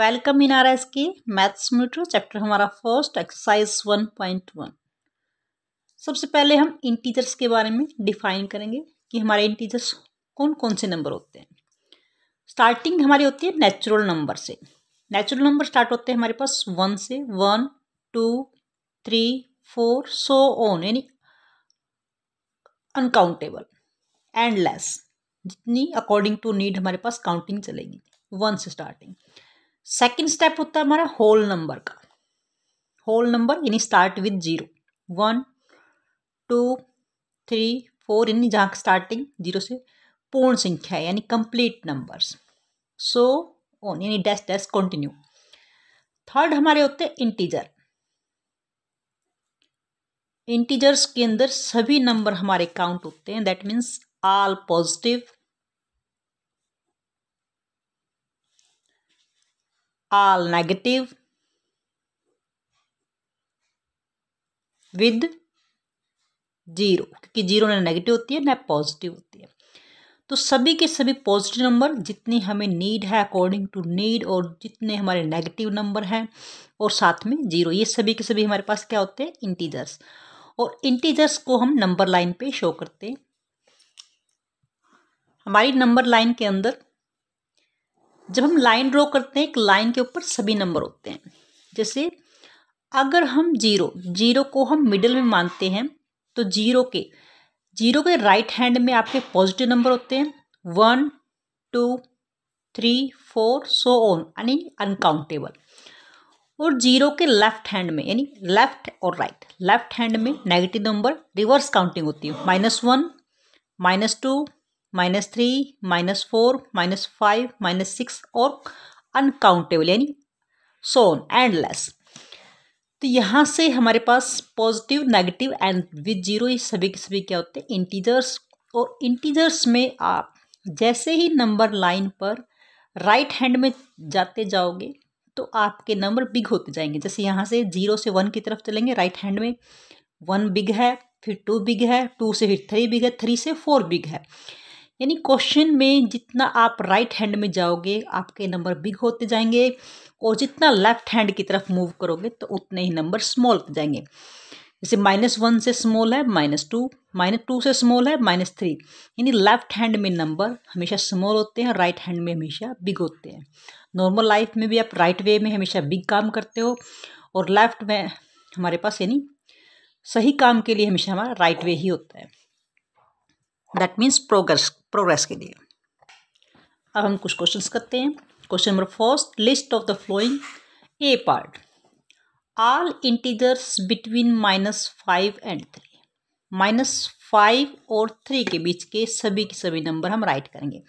welcome in R S के maths meter chapter हमारा first exercise one point one सबसे पहले हम इंटीजर्स के बारे में डिफाइन करेंगे कि हमारे इंटीजर्स कौन कौन से नंबर होते हैं स्टार्टिंग हमारी होती है नेचुरल नंबर से नेचुरल नंबर स्टार्ट होते हैं हमारे पास वन से one two three four so on यानी अनकाउंटेबल एंड लेस जितनी अकॉर्डिंग टू नीड हमारे पास काउंटिंग चलेगी वन से स्टार्टिंग सेकेंड स्टेप होता है हमारा होल नंबर का होल नंबर यानी start with zero one two three four यानी जहाँ स्टार्टिंग जीरो से पूर्ण संख्या है यानी कंप्लीट नंबर्स सो ऑन यानी डैश डैश कंटिन्यू थर्ड हमारे होते हैं इंटीजर इंटीजर्स के अंदर सभी नंबर हमारे काउंट होते हैं that means all positive all negative with zero क्योंकि जीरो ना नेगेटिव होती है ना पॉजिटिव होती है तो सभी के सभी पॉजिटिव नंबर जितनी हमें नीड है अकॉर्डिंग टू नीड और जितने हमारे नेगेटिव नंबर हैं और साथ में जीरो ये सभी के सभी हमारे पास क्या होते हैं इंटीजर्स और इंटीजर्स को हम नंबर लाइन पे शो करते हैं हमारी नंबर लाइन के अंदर जब हम लाइन ड्रॉ करते हैं एक लाइन के ऊपर सभी नंबर होते हैं जैसे अगर हम जीरो जीरो को हम मिडिल में मानते हैं तो जीरो के जीरो के राइट हैंड में आपके पॉजिटिव नंबर होते हैं one two three four so on यानी अनकाउंटेबल और जीरो के लेफ्ट हैंड में यानी लेफ्ट और राइट लेफ्ट हैंड में नेगेटिव नंबर रिवर्स काउंटिंग होती है minus one minus two minus three minus four minus five minus six और अनकाउंटेबल यानी सोन एंडलेस तो यहाँ से हमारे पास positive negative and with zero सभी के सभी क्या होते हैं इंटीजर्स और इंटीजर्स में आप जैसे ही नंबर लाइन पर राइट हैंड में जाते जाओगे तो आपके नंबर बिग होते जाएंगे जैसे यहाँ से जीरो से वन की तरफ चलेंगे राइट हैंड में वन बिग है फिर टू बिग है टू से फिर थ्री बिग है थ्री से फोर बिग है यानी क्वेश्चन में जितना आप राइट हैंड में जाओगे आपके नंबर बिग होते जाएंगे और जितना लेफ्ट हैंड की तरफ मूव करोगे तो उतने ही नंबर स्मॉल होते जाएंगे जैसे माइनस वन से स्मॉल है माइनस टू माइनस टू से स्मॉल है माइनस थ्री यानी लेफ्ट हैंड में नंबर हमेशा स्मॉल होते हैं राइट हैंड में हमेशा बिग होते हैं नॉर्मल लाइफ में भी आप राइट वे में हमेशा बिग काम करते हो और लेफ्ट में हमारे पास यानी सही काम के लिए हमेशा हमारा राइट वे ही होता है दैट मीन्स प्रोग्रेस प्रोग्रेस के लिए अब हम कुछ क्वेश्चंस करते हैं question number first list of the following a part all integers between minus five and three minus five और थ्री के बीच के सभी के सभी नंबर हम राइट करेंगे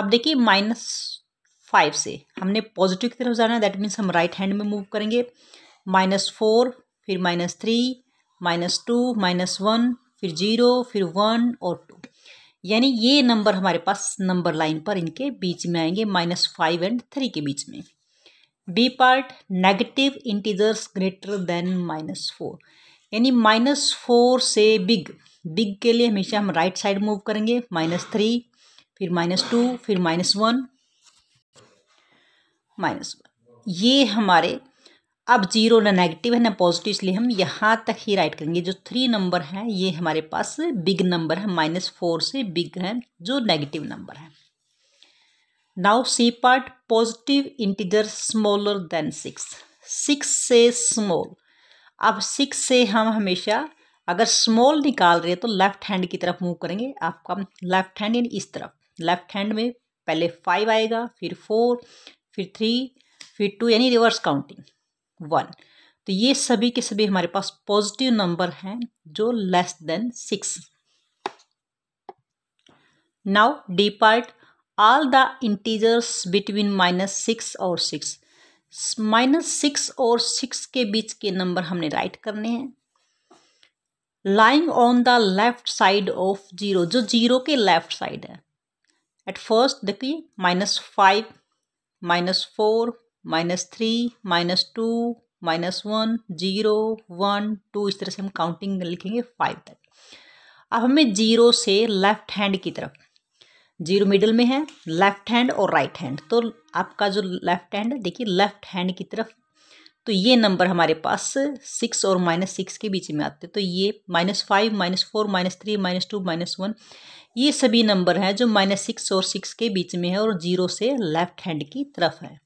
अब देखिए माइनस फाइव से हमने पॉजिटिव की तरफ जाना है दैट मीन्स हम राइट हैंड में मूव करेंगे माइनस फोर फिर minus three minus two minus one फिर जीरो फिर वन और यानी ये नंबर हमारे पास नंबर लाइन पर इनके बीच में आएंगे माइनस फाइव एंड थ्री के बीच में B part negative integers greater than minus four यानी माइनस फोर से बिग बिग के लिए हमेशा हम राइट साइड मूव करेंगे माइनस थ्री फिर माइनस टू फिर माइनस वन माइनस वन ये हमारे अब जीरो ना नेगेटिव है ना पॉजिटिव इसलिए हम यहाँ तक ही राइट करेंगे जो थ्री नंबर है ये हमारे पास बिग नंबर है माइनस फोर से बिग है जो नेगेटिव नंबर है now C part positive integer smaller than six six से स्मॉल अब सिक्स से हम हमेशा अगर स्मॉल निकाल रहे हैं तो लेफ्ट हैंड की तरफ मूव करेंगे आपका लेफ्ट हैंड यानी इस तरफ लेफ्ट हैंड में पहले फाइव आएगा फिर फोर फिर थ्री फिर टू यानी रिवर्स काउंटिंग वन तो ये सभी के सभी हमारे पास पॉजिटिव नंबर हैं जो less than six now D part the the between minus six और सिक्स माइनस सिक्स और सिक्स के बीच के नंबर हमने राइट करने हैं lying on the left side of zero जो जीरो के लेफ्ट साइड है एट फर्स्ट देखिए minus five minus four minus three minus two minus one zero one two इस तरह से हम काउंटिंग लिखेंगे फाइव तक अब हमें जीरो से लेफ्ट हैंड की तरफ जीरो मिडल में है लेफ्ट हैंड और राइट हैंड तो आपका जो लेफ्ट हैंड है देखिए लेफ्ट हैंड की तरफ तो ये नंबर हमारे पास सिक्स और माइनस सिक्स के बीच में आते हैं तो ये minus five minus four minus three minus two minus one ये सभी नंबर हैं जो माइनस सिक्स और सिक्स के बीच में है और जीरो से लेफ्ट हैंड की तरफ है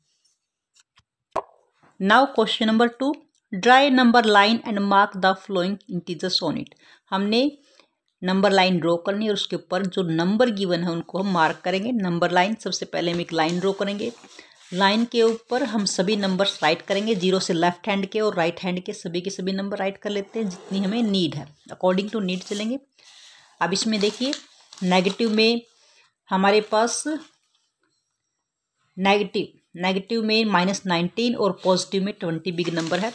now question number two draw number line and mark the following integers on it हमने नंबर लाइन ड्रॉ करनी है और उसके ऊपर जो नंबर गिवन है उनको हम मार्क करेंगे नंबर लाइन सबसे पहले हम एक लाइन ड्रॉ करेंगे लाइन के ऊपर हम सभी नंबर्स राइट करेंगे जीरो से लेफ्ट हैंड के और राइट हैंड के सभी के सभी नंबर राइट कर लेते हैं जितनी हमें नीड है अकॉर्डिंग टू नीड चलेंगे अब इसमें देखिए नेगेटिव में हमारे पास नेगेटिव नेगेटिव में माइनस नाइनटीन और पॉजिटिव में ट्वेंटी बिग नंबर है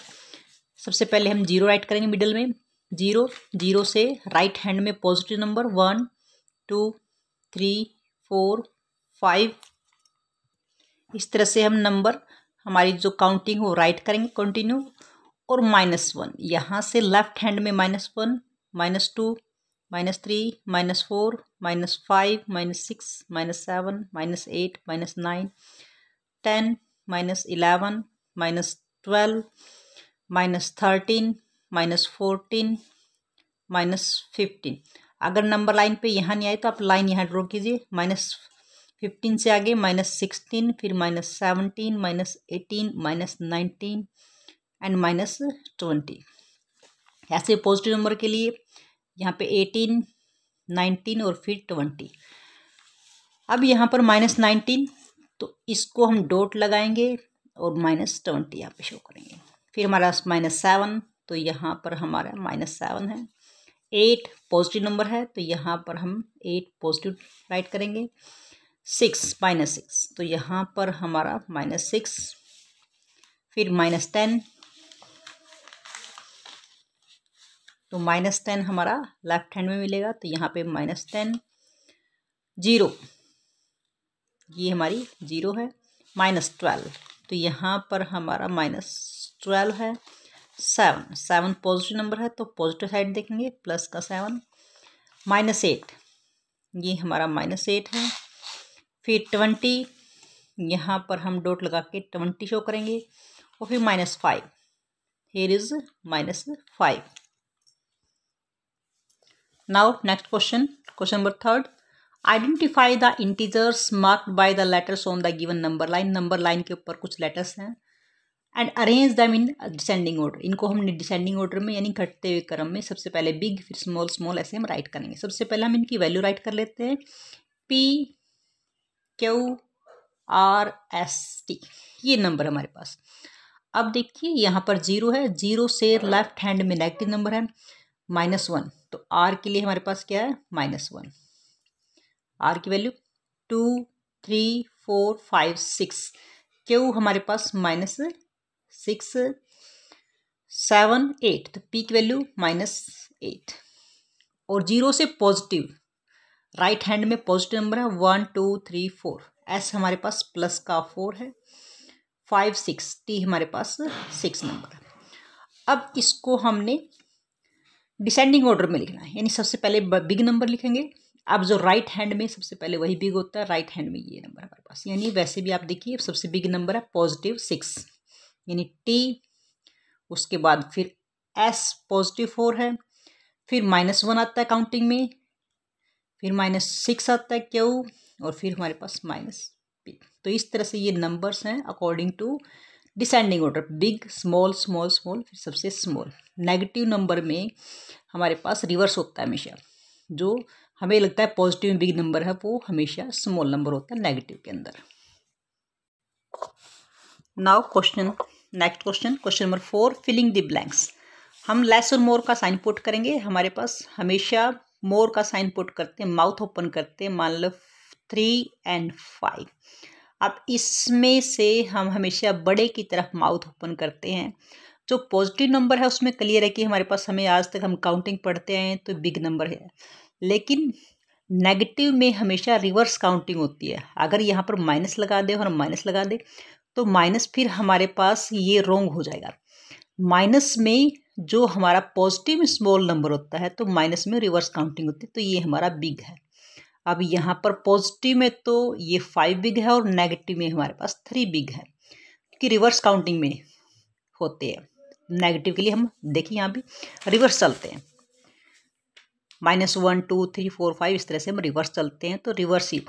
सबसे पहले हम जीरो राइट करेंगे मिडिल में जीरो जीरो से राइट हैंड में positive number one two three four five इस तरह से हम नंबर हमारी जो काउंटिंग हो राइट करेंगे कंटिन्यू और माइनस वन यहाँ से लेफ्ट हैंड में minus one minus two minus three minus four minus five minus six minus seven minus eight minus nine ten minus eleven minus twelve minus thirteen minus fourteen minus fifteen अगर number line पे यहाँ नहीं आए तो आप line यहाँ draw कीजिए minus fifteen से आगे माइनस सिक्सटीन फिर minus seventeen minus eighteen minus nineteen and minus twenty ऐसे पॉजिटिव नंबर के लिए यहाँ पे एटीन नाइनटीन और फिर ट्वेंटी अब यहाँ पर माइनस नाइनटीन तो इसको हम डॉट लगाएंगे और माइनस ट्वेंटी यहाँ पे शो करेंगे फिर हमारा माइनस सेवन तो यहाँ पर हमारा माइनस सेवन है एट पॉजिटिव नंबर है तो यहाँ पर हम एट पॉजिटिव राइट करेंगे सिक्स माइनस सिक्स तो यहाँ पर हमारा माइनस सिक्स फिर माइनस टेन तो माइनस टेन हमारा लेफ्ट हैंड में मिलेगा तो यहाँ पे माइनस टेन जीरो ये हमारी जीरो है माइनस ट्वेल्व तो यहाँ पर हमारा माइनस ट्वेल्व है सेवन सेवन पॉजिटिव नंबर है तो पॉजिटिव साइड देखेंगे प्लस का सेवन माइनस एट ये हमारा माइनस एट है फिर ट्वेंटी यहाँ पर हम डॉट लगा के ट्वेंटी शो करेंगे और फिर minus five here is minus five now next question question number third identify the integers marked by the letters on the given number line number line के ऊपर कुछ लेटर्स हैं and arrange them in descending order इनको हम descending order में यानी घटते हुए क्रम में सबसे पहले बिग फिर स्मॉल स्मॉल ऐसे हम राइट करेंगे सबसे पहले हम इनकी वैल्यू राइट कर लेते हैं P Q R S T ये नंबर हमारे पास अब देखिए यहाँ पर जीरो है जीरो से लेफ्ट हैंड में नेगेटिव नंबर है माइनस वन तो आर के लिए हमारे पास क्या है माइनस वन आर की value two three four five six Q हमारे पास माइनस सिक्स सेवन एट तो पी की वैल्यू माइनस एट और जीरो से पॉजिटिव राइट हैंड में पॉजिटिव नंबर है one two three four S हमारे पास प्लस का फोर है फाइव सिक्स टी हमारे पास सिक्स नंबर अब इसको हमने डिसेंडिंग ऑर्डर में लिखना है यानी सबसे पहले बिग नंबर लिखेंगे अब जो राइट हैंड में सबसे पहले वही बिग होता है राइट हैंड में ये नंबर हमारे पास यानी वैसे भी आप देखिए सबसे बिग नंबर है पॉजिटिव सिक्स यानी टी उसके बाद फिर एस पॉजिटिव फोर है फिर माइनस वन आता है काउंटिंग में फिर माइनस सिक्स आता है क्यू और फिर हमारे पास माइनस पी तो इस तरह से ये नंबर्स हैं according to descending order big small small small फिर सबसे स्मॉल नेगेटिव नंबर में हमारे पास रिवर्स होता है हमेशा जो हमें लगता है पॉजिटिव बिग नंबर है वो हमेशा स्मॉल नंबर होता है नेगेटिव के अंदर now question next question question number four filling the blanks हम लेस और मोर का साइन पुट करेंगे हमारे पास हमेशा मोर का साइन पुट करते हैं माउथ ओपन करते हैं मान लो थ्री एंड फाइव अब इसमें से हम हमेशा बड़े की तरफ माउथ ओपन करते हैं जो पॉजिटिव नंबर है उसमें क्लियर है कि हमारे पास हमें आज तक हम काउंटिंग पढ़ते हैं तो बिग नंबर है लेकिन नेगेटिव में हमेशा रिवर्स काउंटिंग होती है अगर यहाँ पर माइनस लगा दे और माइनस लगा दे तो माइनस फिर हमारे पास ये रोंग हो जाएगा माइनस में जो हमारा पॉजिटिव स्मॉल नंबर होता है तो माइनस में रिवर्स काउंटिंग होती है तो ये हमारा बिग है अब यहाँ पर पॉजिटिव में तो ये फाइव बिग है और नेगेटिव में हमारे पास थ्री बिग है कि रिवर्स काउंटिंग में होते हैं नेगेटिव के लिए हम देखिए यहाँ भी रिवर्स चलते हैं minus one two three four five इस तरह से हम रिवर्स चलते हैं तो रिवर्स ही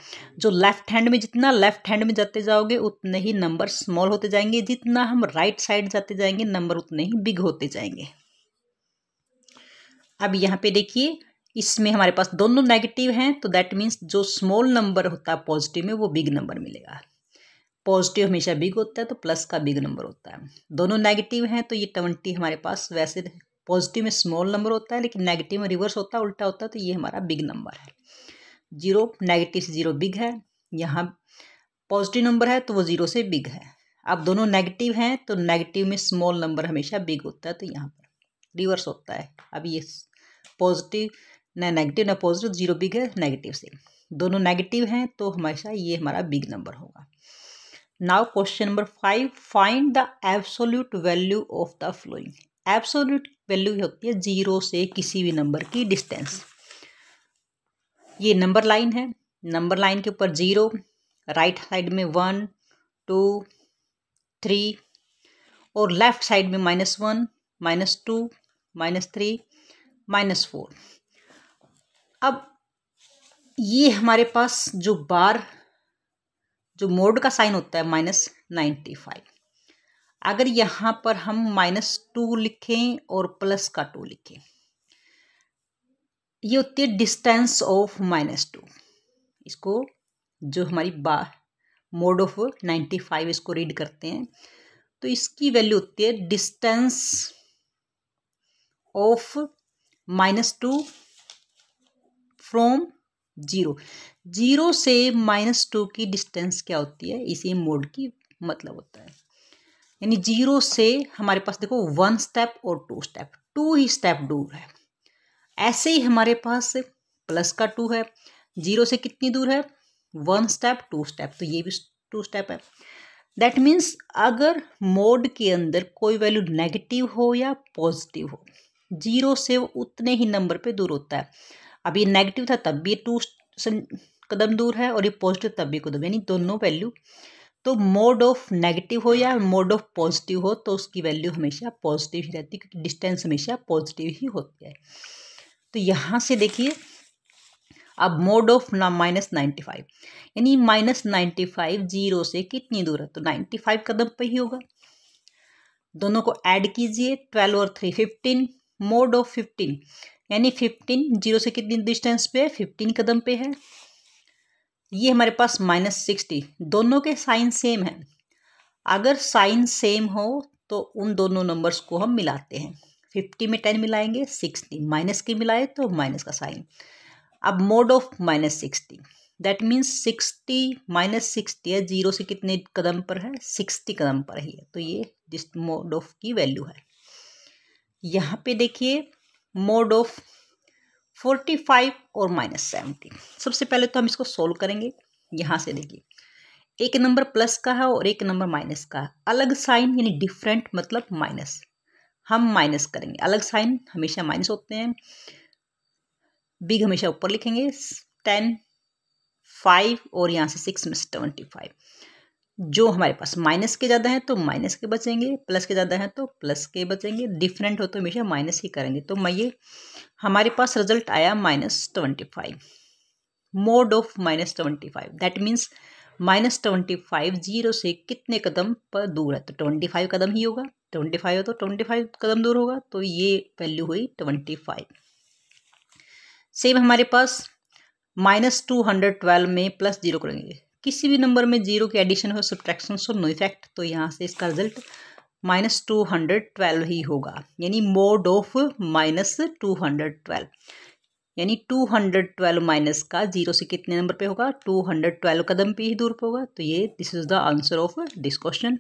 जो लेफ्ट हैंड में जितना लेफ्ट हैंड में जाते जाओगे उतने ही नंबर स्मॉल होते जाएंगे जितना हम राइट साइड जाते जाएंगे नंबर उतने ही बिग होते जाएंगे अब यहाँ पे देखिए इसमें हमारे पास दोनों नेगेटिव हैं तो दैट मीन्स जो स्मॉल नंबर होता है पॉजिटिव में वो बिग नंबर मिलेगा पॉजिटिव हमेशा बिग होता है तो प्लस का बिग नंबर होता है दोनों नेगेटिव हैं तो ये ट्वेंटी हमारे पास वैसे पॉजिटिव में स्मॉल नंबर होता है लेकिन नेगेटिव में रिवर्स होता है उल्टा होता है तो ये हमारा बिग नंबर है जीरो नेगेटिव से जीरो बिग है यहाँ पॉजिटिव नंबर है तो वो जीरो से बिग है अब दोनों नेगेटिव हैं तो नेगेटिव में स्मॉल नंबर हमेशा बिग होता है तो यहाँ पर रिवर्स होता है अब ये पॉजिटिव ना नेगेटिव ना पॉजिटिव जीरो बिग है नेगेटिव से दोनों नेगेटिव हैं तो हमेशा ये हमारा बिग नंबर होगा now question number five find the absolute value of the following absolute value होती है जीरो से किसी भी नंबर की डिस्टेंस ये नंबर लाइन है नंबर लाइन के ऊपर जीरो राइट साइड में वन टू थ्री और लेफ्ट साइड में minus one minus two minus three minus four अब ये हमारे पास जो बार जो मोड का साइन होता है माइनस नाइन्टी फाइव अगर यहाँ पर हम माइनस टू लिखें और प्लस का टू लिखें ये होती है डिस्टेंस ऑफ माइनस टू इसको जो हमारी बा मोड ऑफ नाइन्टी फाइव इसको रीड करते हैं तो इसकी वैल्यू होती है distance of minus two from zero zero से माइनस टू की डिस्टेंस क्या होती है इसी मोड की मतलब होता है यानी जीरो से हमारे पास देखो वन स्टेप और टू स्टेप टू ही स्टेप दूर है ऐसे ही हमारे पास प्लस का टू है जीरो से कितनी दूर है वन स्टेप टू स्टेप तो ये भी टू स्टेप है दैट मीन्स अगर मोड के अंदर कोई वैल्यू नेगेटिव हो या पॉजिटिव हो जीरो से वो उतने ही नंबर पे दूर होता है अब ये नेगेटिव था तब भी टू कदम दूर है और ये पॉजिटिव तब भी कदम यानी दोनों वैल्यू तो मोड ऑफ नेगेटिव हो या मोड ऑफ पॉजिटिव हो तो उसकी वैल्यू हमेशा पॉजिटिव ही रहती है क्योंकि डिस्टेंस हमेशा पॉजिटिव ही होती है तो यहाँ से देखिए अब मोड ऑफ ना माइनस नाइन्टी फाइव यानी माइनस नाइन्टी फाइव जीरो से कितनी दूर है तो नाइन्टी फाइव कदम पर ही होगा दोनों को ऐड कीजिए ट्वेल्व और three fifteen mod of fifteen यानी फिफ्टीन जीरो से कितनी डिस्टेंस पे है फिफ्टीन कदम पे है ये हमारे पास माइनस सिक्सटी दोनों के साइन सेम है अगर साइन सेम हो तो उन दोनों नंबर्स को हम मिलाते हैं फिफ्टी में टेन मिलाएंगे सिक्सटी माइनस की मिलाए तो माइनस का साइन अब mod of minus sixty that means sixty minus sixty है जीरो से कितने कदम पर है सिक्सटी कदम पर ही है तो ये जिस मोड ऑफ की वैल्यू है यहाँ पे देखिए मोड ऑफ फोर्टी फाइव और माइनस सेवेंटी सबसे पहले तो हम इसको सोल्व करेंगे यहाँ से देखिए एक नंबर प्लस का है और एक नंबर माइनस का है अलग साइन यानी डिफरेंट मतलब माइनस हम माइनस करेंगे अलग साइन हमेशा माइनस होते हैं बिग हमेशा ऊपर लिखेंगे टेन फाइव और यहाँ से सिक्स में ट्वेंटी फाइव जो हमारे पास माइनस के ज़्यादा हैं तो माइनस के बचेंगे प्लस के ज़्यादा हैं तो प्लस के बचेंगे डिफरेंट हो तो हमेशा माइनस ही करेंगे तो मैं ये हमारे पास रिजल्ट आया minus twenty five mod of minus twenty five that means minus twenty five zero से कितने कदम पर दूर है तो ट्वेंटी फाइव कदम ही होगा ट्वेंटी फाइव हो तो ट्वेंटी फाइव कदम दूर होगा तो ये वैल्यू हुई ट्वेंटी फाइव सेम हमारे पास माइनस टू हंड्रेड ट्वेल्व में प्लस जीरो करेंगे किसी भी नंबर में जीरो के एडिशन हो सब्ट्रैक्शन हो नो इफेक्ट तो यहाँ से इसका result minus two hundred twelve ही होगा यानी mod of minus two hundred twelve यानी टू हंड्रेड ट्वेल्व माइनस का जीरो से कितने नंबर पे होगा टू हंड्रेड ट्वेल्व कदम पे ही दूर पे होगा तो ये this is the answer of this question